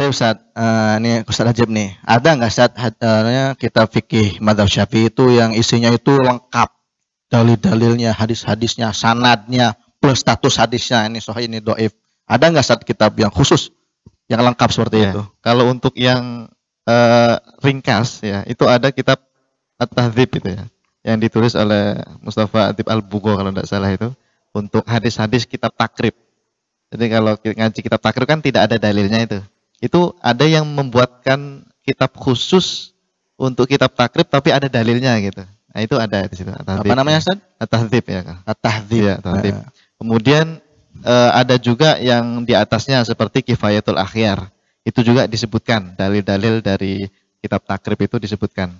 Tapi Ustaz, uh, ini Ustaz Hajib nih, ada nggak Ustaz uh, kitab fikih madhab syafi'i itu yang isinya itu lengkap? Dalil-dalilnya, hadis-hadisnya, sanadnya, plus status hadisnya, ini soh ini do'if. Ada nggak Ustaz kitab yang khusus, yang lengkap seperti ya. itu? Kalau untuk yang uh, ringkas ya, itu ada kitab at tahdib itu ya, yang ditulis oleh Mustafa Atib Al-Bugo kalau nggak salah itu, untuk hadis-hadis kitab takrib. Jadi kalau ngaji kitab takrib kan tidak ada dalilnya itu itu ada yang membuatkan kitab khusus untuk kitab takrib tapi ada dalilnya gitu. Nah, itu ada di situ. Apa namanya, Ustaz? At-tahdzib ya, Kak. At-tahdzib. Ya, Kemudian uh, ada juga yang di atasnya seperti kifayatul akhyar. Itu juga disebutkan dalil-dalil dari kitab takrib itu disebutkan.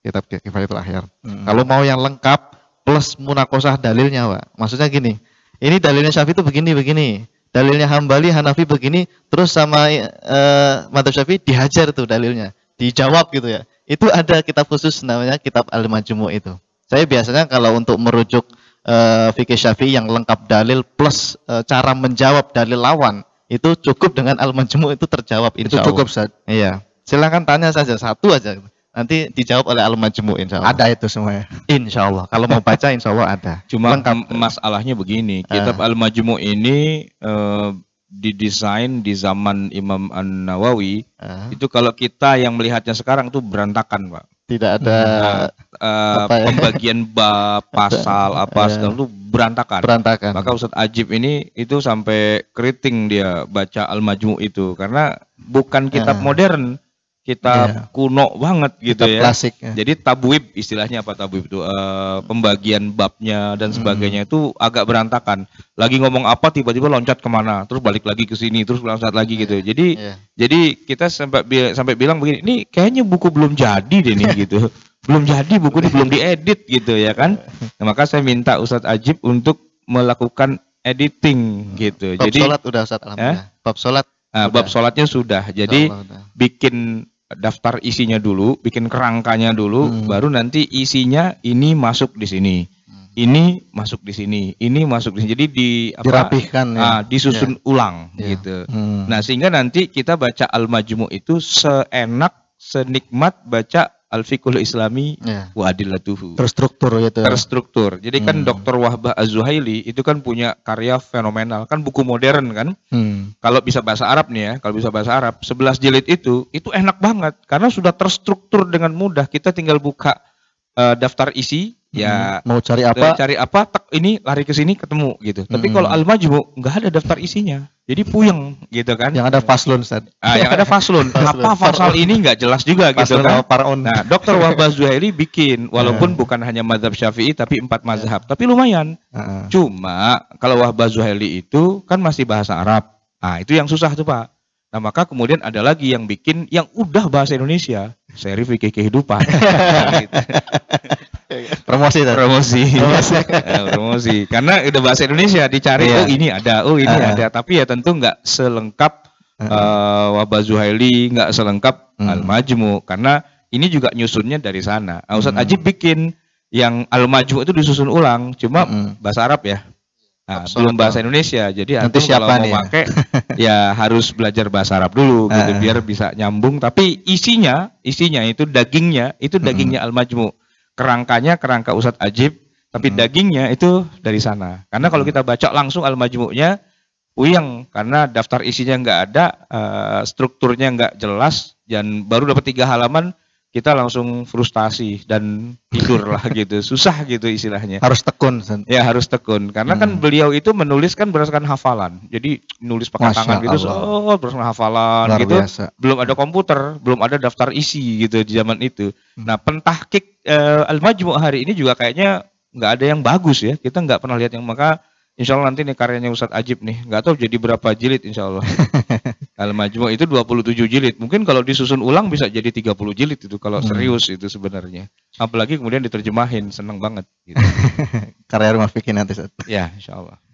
Kitab kifayatul akhyar. Hmm. Kalau mau yang lengkap plus munakosah dalilnya, Pak. Maksudnya gini, ini dalilnya Syafi'i itu begini begini dalilnya Hambali, Hanafi begini, terus sama uh, Madhab Syafi'i dihajar tuh dalilnya, dijawab gitu ya. Itu ada kitab khusus namanya kitab Al-Majmu' itu. Saya biasanya kalau untuk merujuk uh, fikih Syafi'i yang lengkap dalil plus uh, cara menjawab dalil lawan, itu cukup dengan Al-Majmu' itu terjawab Itu cukup, saja ya Iya. Silakan tanya saja satu aja. Nanti dijawab oleh Al Majmu insya Allah. Ada itu semuanya. Insya Allah. Kalau mau baca insya Allah ada. Cuma Lengkap. masalahnya begini, eh. kitab uh. Al Majmu ini uh, didesain di zaman Imam An Nawawi uh. Eh. itu kalau kita yang melihatnya sekarang tuh berantakan pak tidak ada nah, uh, pembagian ya? pembagian bab pasal apa yeah. segala itu berantakan berantakan maka Ustadz Ajib ini itu sampai keriting dia baca Al Majmu itu karena bukan kitab uh. modern kita yeah. kuno banget gitu kitab ya. Klasik, ya. Jadi tabuib istilahnya apa tabuib itu uh, pembagian babnya dan hmm. sebagainya mm. itu agak berantakan. Lagi ngomong apa tiba-tiba loncat kemana, terus balik lagi ke sini, terus loncat lagi yeah. gitu. Iya. Jadi yeah. jadi kita sampai sampai bilang begini, ini kayaknya buku belum jadi deh nih gitu. Belum jadi buku ini belum diedit gitu ya kan. Iya. Nah, maka saya minta Ustadz Ajib untuk melakukan editing hmm. gitu. Bab jadi salat udah Ustaz alhamdulillah. Eh? Bab sholat Nah, bab sholatnya sudah. Jadi bikin daftar isinya dulu, bikin kerangkanya dulu, hmm. baru nanti isinya ini masuk di sini. Hmm. Ini masuk di sini, ini masuk di sini. Jadi di apa? Dirapihkan ya. Ah, disusun yeah. ulang yeah. gitu. Hmm. Nah, sehingga nanti kita baca Al-Majmu itu seenak, senikmat baca al fiqhul islami yeah. wa adillatuhu. Terstruktur gitu. Ya. Terstruktur. Jadi kan hmm. kan Dr. Wahbah Az-Zuhaili itu kan punya karya fenomenal, kan buku modern kan. Hmm. Kalau bisa bahasa Arab nih ya, kalau bisa bahasa Arab, 11 jilid itu itu enak banget karena sudah terstruktur dengan mudah. Kita tinggal buka uh, daftar isi ya hmm. ya mau cari eh, apa cari apa tak ini lari ke sini ketemu gitu hmm. tapi kalau al Maju nggak ada daftar isinya jadi puyeng gitu kan yang ada faslon set ah yang ada faslon apa pasal ini nggak jelas juga gitu kan nah dokter wabaz Zuhairi bikin walaupun yeah. bukan hanya Madhab syafi'i tapi empat mazhab yeah. tapi lumayan uh nah. -huh. cuma kalau wabaz Zuhairi itu kan masih bahasa arab ah itu yang susah tuh Pak. Nah maka kemudian ada lagi yang bikin yang udah bahasa Indonesia, seri VK kehidupan. promosi, promosi, promosi. ya, promosi. Karena udah bahasa Indonesia dicari, yeah. oh ini ada, oh ini uh iya. -huh. ada. Tapi ya tentu nggak selengkap uh -huh. uh, Wabah Zuhaili, nggak selengkap hmm. Al Majmu, karena ini juga nyusunnya dari sana. Nah, Ustadz hmm. Ajib bikin yang Al Majmu itu disusun ulang, cuma hmm. bahasa Arab ya. Nah, belum bahasa Indonesia. Jadi Nanti siapa kalau nih? mau ya? pakai ya harus belajar bahasa Arab dulu gitu biar bisa nyambung. Tapi isinya, isinya itu dagingnya, itu dagingnya hmm. Al-Majmu. Kerangkanya kerangka Ustadz Ajib, tapi hmm. dagingnya itu dari sana. Karena kalau kita baca langsung al majmunya uyang, karena daftar isinya nggak ada, uh, strukturnya nggak jelas dan baru dapat tiga halaman kita langsung frustasi dan tidur lah gitu susah gitu istilahnya harus tekun ya harus tekun karena kan hmm. kan beliau itu menulis kan berdasarkan hafalan jadi nulis pakai Masya tangan gitu Allah. oh, berdasarkan hafalan Luar gitu biasa. belum ada komputer belum ada daftar isi gitu di zaman itu hmm. nah pentahkik eh, al majmu hari ini juga kayaknya nggak ada yang bagus ya kita nggak pernah lihat yang maka Insya Allah nanti nih karyanya Ustadz Ajib nih, nggak tahu jadi berapa jilid Insya Allah. Al-Majmu' itu 27 jilid. Mungkin kalau disusun ulang bisa jadi 30 jilid itu kalau hmm. serius itu sebenarnya. Apalagi kemudian diterjemahin, senang banget gitu. Karya rumah fikih nanti Ya, Ya, insyaallah.